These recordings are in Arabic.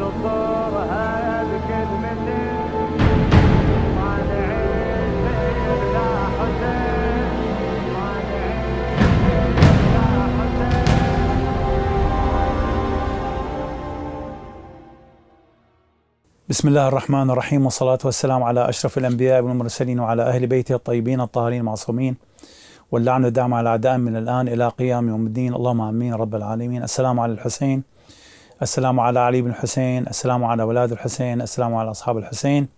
بسم الله الرحمن الرحيم والصلاة والسلام على أشرف الأنبياء والمرسلين وعلى أهل بيته الطيبين الطاهرين المعصومين واللعن الدعم على الأعداء من الآن إلى قيام يوم الدين اللهم آمين رب العالمين السلام على الحسين السلام على علي بن الحسين السلام على أولاد الحسين السلام على أصحاب الحسين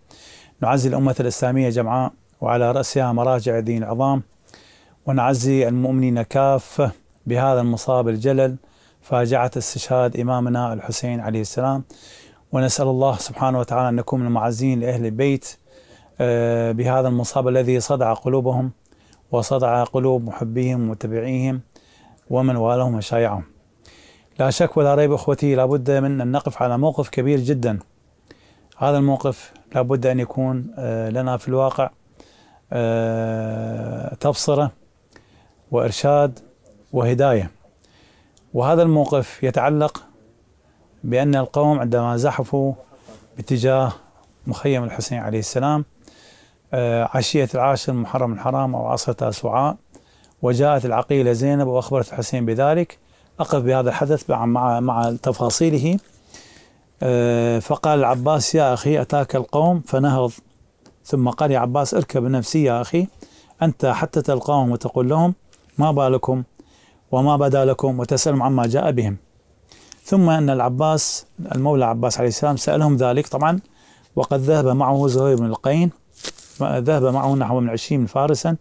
نعزي الأمة الإسلامية جمعاء وعلى رأسها مراجع الدين العظام ونعزي المؤمنين كافة بهذا المصاب الجلل فاجعة استشهاد إمامنا الحسين عليه السلام ونسأل الله سبحانه وتعالى أن نكون من المعزين لأهل البيت آه، بهذا المصاب الذي صدع قلوبهم وصدع قلوب محبيهم ومتبعيهم ومن والهم وشايعهم لا شك ولا ريب اخوتي لابد من ان نقف على موقف كبير جدا هذا الموقف لابد ان يكون آه، لنا في الواقع آه، تبصره وارشاد وهدايه وهذا الموقف يتعلق بان القوم عندما زحفوا باتجاه مخيم الحسين عليه السلام آه، عشيه العاشر محرم الحرام او عصر تاسوعاء وجاءت العقيله زينب واخبرت الحسين بذلك أقف بهذا الحدث مع مع تفاصيله آه، فقال العباس يا أخي أتاك القوم فنهض ثم قال يا عباس اركب نفسي يا أخي أنت حتى تلقاهم وتقول لهم ما بالكم وما بدا لكم وتسألهم عما جاء بهم ثم أن العباس المولى عباس عليه السلام سألهم ذلك طبعا وقد ذهب معه زهير بن القين ذهب معه نحو من عشرين فارسا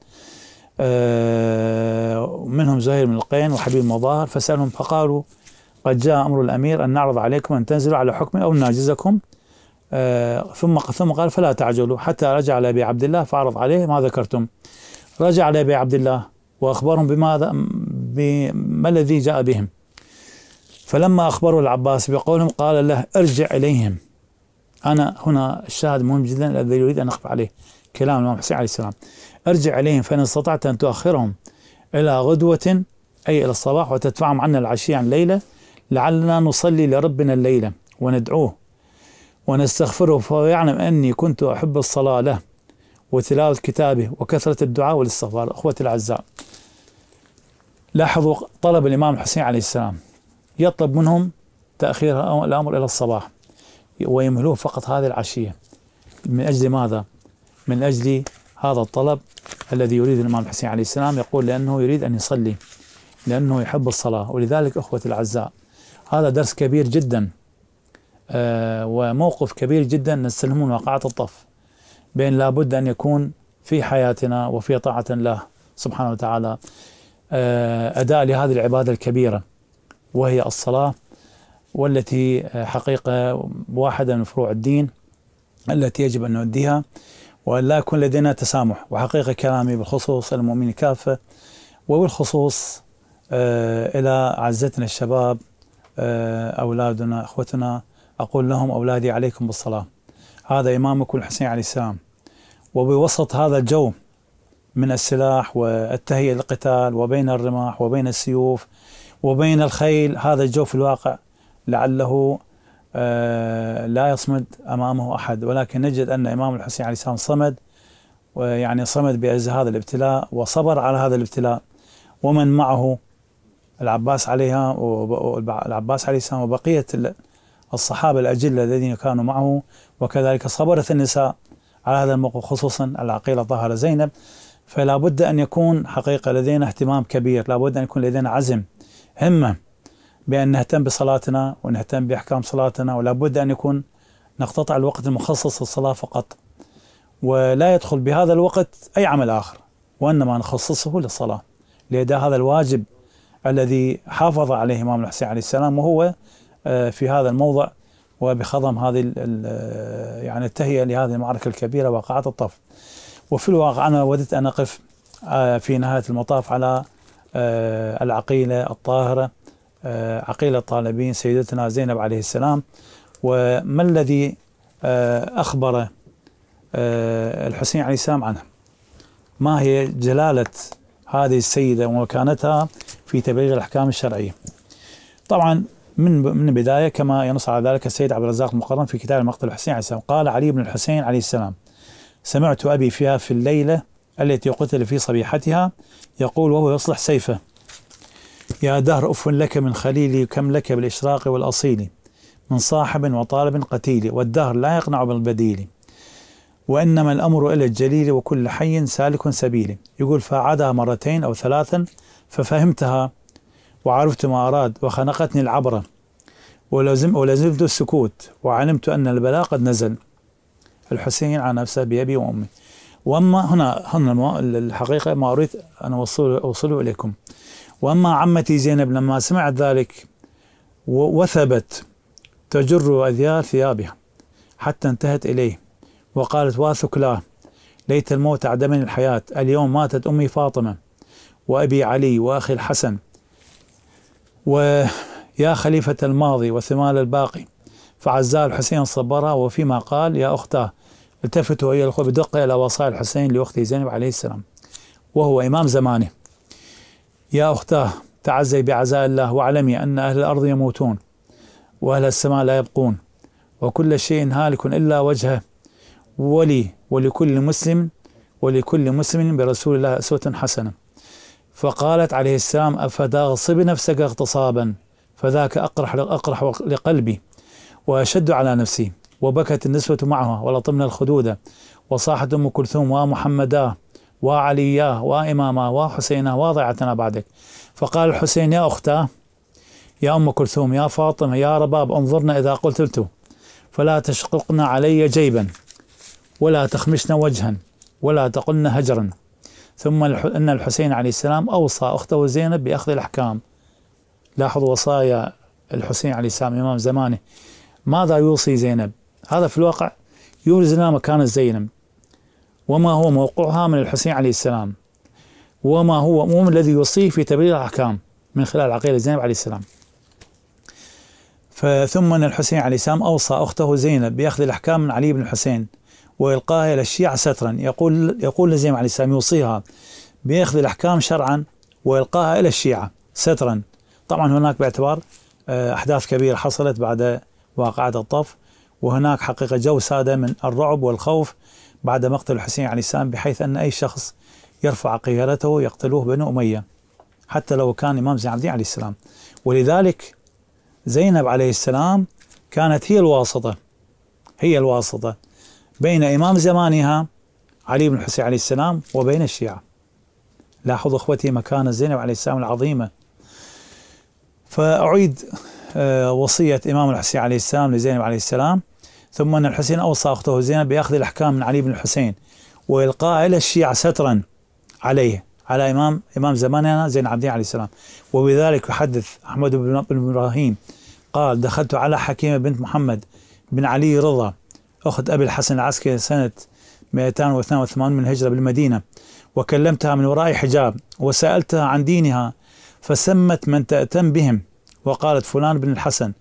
آه، منهم زهير بن القين وحبيب مظاهر فسألهم فقالوا قد جاء أمر الأمير أن نعرض عليكم أن تنزلوا على حكم أو نعجزكم آه، ثم ثم قال فلا تعجلوا حتى رجع لأبي عبد الله فعرض عليه ما ذكرتم رجع لأبي عبد الله وأخبرهم بماذا بما الذي جاء بهم فلما أخبروا العباس بقولهم قال له ارجع إليهم أنا هنا الشاهد مهم جدا الذي يريد أن أخفى عليه كلام الإمام حسين عليه السلام ارجع إليهم فإن استطعت أن تؤخرهم إلى غدوة أي إلى الصباح وتدفعهم عنا العشيه عن ليلة لعلنا نصلي لربنا الليلة وندعوه ونستغفره فهو يعلم أني كنت أحب الصلاة له وتلاوة كتابه وكثرة الدعاء والاستغفار أخوتي الأعزاء لاحظوا طلب الإمام الحسين عليه السلام يطلب منهم تأخير الأمر إلى الصباح ويمهلوه فقط هذه العشية من أجل ماذا؟ من أجل هذا الطلب الذي يريد الإمام الحسين عليه السلام يقول لأنه يريد أن يصلي لأنه يحب الصلاة ولذلك أخوة الأعزاء هذا درس كبير جدا آه، وموقف كبير جدا نستلمه من واقعة الطف بين لابد أن يكون في حياتنا وفي طاعة الله سبحانه وتعالى آه، أداء لهذه العبادة الكبيرة وهي الصلاة والتي آه، حقيقة واحدة من فروع الدين التي يجب أن نؤديها وأن لا يكون لدينا تسامح وحقيقة كلامي بالخصوص المؤمنين كافة وبالخصوص آه، إلى عزتنا الشباب آه، أولادنا أخوتنا أقول لهم أولادي عليكم بالصلاة هذا إمامكم الحسين عليه السلام وبوسط هذا الجو من السلاح والتهيئة للقتال وبين الرماح وبين السيوف وبين الخيل هذا الجو في الواقع لعله لا يصمد امامه احد ولكن نجد ان امام الحسين عليه السلام صمد ويعني صمد باجل هذا الابتلاء وصبر على هذا الابتلاء ومن معه العباس عليها العباس عليه السلام وبقيه الصحابه الاجله الذين كانوا معه وكذلك صبرت النساء على هذا الموقف خصوصا العقيله طاهره زينب فلا بد ان يكون حقيقه لدينا اهتمام كبير لا بد ان يكون لدينا عزم همه بأن نهتم بصلاتنا ونهتم بأحكام صلاتنا ولا بد أن يكون نقتطع الوقت المخصص للصلاة فقط ولا يدخل بهذا الوقت أي عمل آخر وإنما نخصصه للصلاة لأداء هذا الواجب الذي حافظ عليه إمام الحسين عليه السلام وهو آه، في هذا الموضع وبخضم هذه آه، يعني التهيئة لهذه المعركة الكبيرة واقعة الطف وفي الواقع أنا وددت أن أقف آه، في نهاية المطاف على العقيلة الطاهرة آه، عقيل الطالبين سيدتنا زينب عليه السلام وما الذي آه، أخبر آه، الحسين عليه السلام عنه ما هي جلالة هذه السيدة ومكانتها في تبليغ الأحكام الشرعية طبعا من من البداية كما ينص على ذلك السيد عبد الرزاق المقرن في كتاب مقتل الحسين عليه السلام قال علي بن الحسين عليه السلام سمعت أبي فيها في الليلة التي قتل في صبيحتها يقول وهو يصلح سيفه يا دهر أف لك من خليلي كم لك بالإشراق والأصيل من صاحب وطالب قتيل والدهر لا يقنع بالبديل وإنما الأمر إلى الجليل وكل حي سالك سبيل يقول فعادها مرتين أو ثلاثا ففهمتها وعرفت ما أراد وخنقتني العبرة ولزم ولزمت السكوت وعلمت أن البلاء قد نزل الحسين عن نفسه بأبي وأمي وأما هنا هنا الحقيقة ما أريد أن أوصله إليكم وأما عمتي زينب لما سمعت ذلك وثبت تجر أذيال ثيابها حتى انتهت إليه وقالت واثك لا ليت الموت عدمني الحياة اليوم ماتت أمي فاطمة وأبي علي وأخي الحسن ويا خليفة الماضي وثمال الباقي فعزاه الحسين صبرها وفيما قال يا أختاه التفتوا إلى الخوف بدقة إلى وصايا الحسين لأختي زينب عليه السلام وهو إمام زمانه يا أختاه تعزي بعزاء الله واعلمي أن أهل الأرض يموتون وأهل السماء لا يبقون وكل شيء هالك إلا وجهه ولي ولكل مسلم ولكل مسلم برسول الله أسوة حسنة فقالت عليه السلام أفتغصب نفسك اغتصابا فذاك أقرح أقرح لقلبي وأشد على نفسي وبكت النسوة معها ولطمنا الخدود وصاحت أم كلثوم ومحمدا وعليا وإماما وحسينا واضعتنا بعدك فقال الحسين يا أختاه يا أم كلثوم يا فاطمة يا رباب انظرنا إذا قلتلت فلا تشققنا علي جيبا ولا تخمشن وجها ولا تقلن هجرا ثم أن الحسين عليه السلام أوصى أخته زينب بأخذ الأحكام لاحظوا وصايا الحسين عليه السلام إمام زمانه ماذا يوصي زينب هذا في الواقع يوزنا مكان زينب وما هو موقعها من الحسين عليه السلام وما هو أموم الذي يوصيه في تبليغ الأحكام من خلال عقيل زينب عليه السلام فثم أن الحسين عليه السلام أوصى أخته زينب بأخذ الأحكام من علي بن الحسين وإلقاها إلى الشيعة سترا يقول يقول لزينب عليه السلام يوصيها بأخذ الأحكام شرعا وإلقاها إلى الشيعة سترا طبعا هناك باعتبار آه، أحداث كبيرة حصلت بعد واقعة الطف وهناك حقيقة جو سادة من الرعب والخوف بعد مقتل الحسين عليه السلام بحيث أن أي شخص يرفع قيادته يقتلوه بنو أمية حتى لو كان إمام زين الدين عليه السلام ولذلك زينب عليه السلام كانت هي الواسطة هي الواسطة بين إمام زمانها علي بن الحسين عليه السلام وبين الشيعة لاحظوا اخوتي مكان زينب عليه السلام العظيمة فأعيد آه، وصية إمام الحسين عليه السلام لزينب عليه السلام ثم أن الحسين أوصى أخته زينب بأخذ الأحكام من علي بن الحسين وإلقاء إلى الشيعة سترا عليه على إمام إمام زماننا زين العابدين عليه السلام وبذلك يحدث أحمد بن إبراهيم قال دخلت على حكيمة بنت محمد بن علي رضا أخت أبي الحسن العسكري سنة 282 من الهجرة بالمدينة وكلمتها من وراء حجاب وسألتها عن دينها فسمت من تأتم بهم وقالت فلان بن الحسن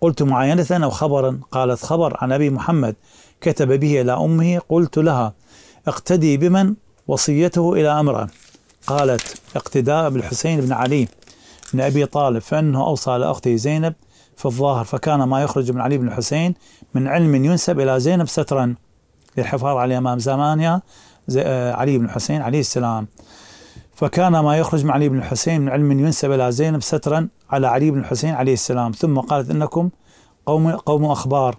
قلت معاينة أو خبرا قالت خبر عن أبي محمد كتب به إلى أمه قلت لها اقتدي بمن وصيته إلى أمره قالت اقتداء بالحسين بن علي بن أبي طالب فإنه أوصى لأخته زينب في الظاهر فكان ما يخرج من علي بن الحسين من علم ينسب إلى زينب سترا للحفاظ على أمام زمانها آه، علي بن الحسين عليه السلام فكان ما يخرج مع علي بن الحسين من علم ينسب إلى زينب سترا على علي بن الحسين عليه السلام ثم قالت إنكم قوم, قوم أخبار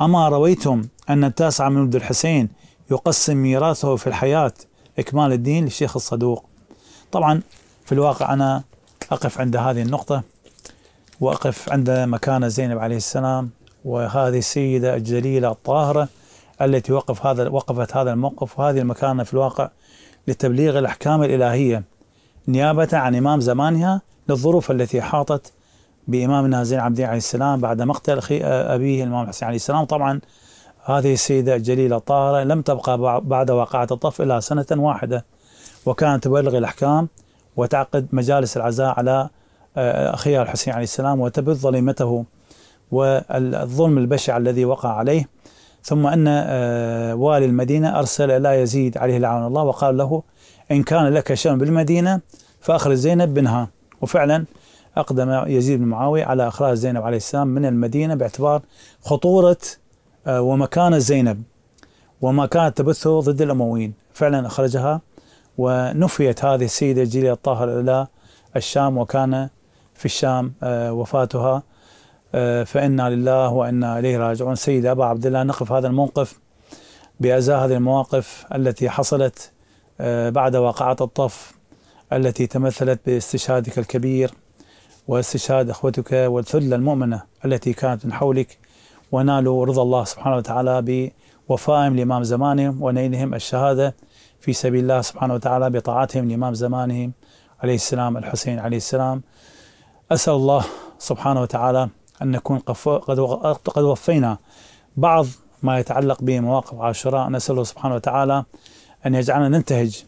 أما رويتم أن التاسع من ولد الحسين يقسم ميراثه في الحياة إكمال الدين للشيخ الصدوق طبعا في الواقع أنا أقف عند هذه النقطة وأقف عند مكانة زينب عليه السلام وهذه السيدة الجليلة الطاهرة التي وقف هذا وقفت هذا الموقف وهذه المكانة في الواقع لتبليغ الأحكام الإلهية نيابة عن إمام زمانها للظروف التي أحاطت بإمامنا زين العابدين عليه السلام بعد مقتل أبيه الإمام الحسين عليه السلام طبعا هذه السيدة الجليلة الطاهرة لم تبقى بعد واقعه الطف إلا سنة واحدة وكانت تبلغ الأحكام وتعقد مجالس العزاء على آه، أخيها الحسين عليه السلام وتبث ظليمته والظلم البشع الذي وقع عليه ثم أن آه، والي المدينة أرسل لا يزيد عليه لعون الله وقال له إن كان لك شأن بالمدينة فأخرج زينب منها وفعلا أقدم يزيد بن معاوية على إخراج زينب عليه السلام من المدينة باعتبار خطورة آه، ومكانة زينب وما كانت تبثه ضد الأمويين فعلا أخرجها ونفيت هذه السيدة الجليلة الطاهرة إلى الشام وكان في الشام آه، وفاتها فإنا لله وإنا إليه راجعون سيد أبا عبد الله نقف هذا الموقف بأزاء هذه المواقف التي حصلت آه، بعد واقعة الطف التي تمثلت باستشهادك الكبير واستشهاد أخوتك والثلة المؤمنة التي كانت من حولك ونالوا رضا الله سبحانه وتعالى بوفائهم لإمام زمانهم ونيلهم الشهادة في سبيل الله سبحانه وتعالى بطاعتهم لإمام زمانهم عليه السلام الحسين عليه السلام أسأل الله سبحانه وتعالى أن نكون قد وفينا بعض ما يتعلق بمواقف عاشوراء نسأله سبحانه وتعالى أن يجعلنا ننتهج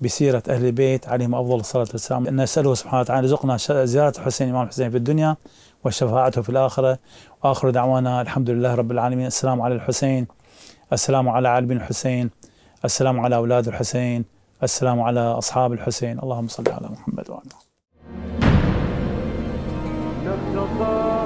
بسيرة أهل البيت عليهم أفضل الصلاة والسلام نسأله سبحانه وتعالى يرزقنا زيارة حسين الإمام الحسين في الدنيا وشفاعته في الآخرة وآخر دعوانا الحمد لله رب العالمين السلام على الحسين السلام على علي بن الحسين السلام على أولاد الحسين السلام على أصحاب الحسين اللهم صل على محمد وعلى محمد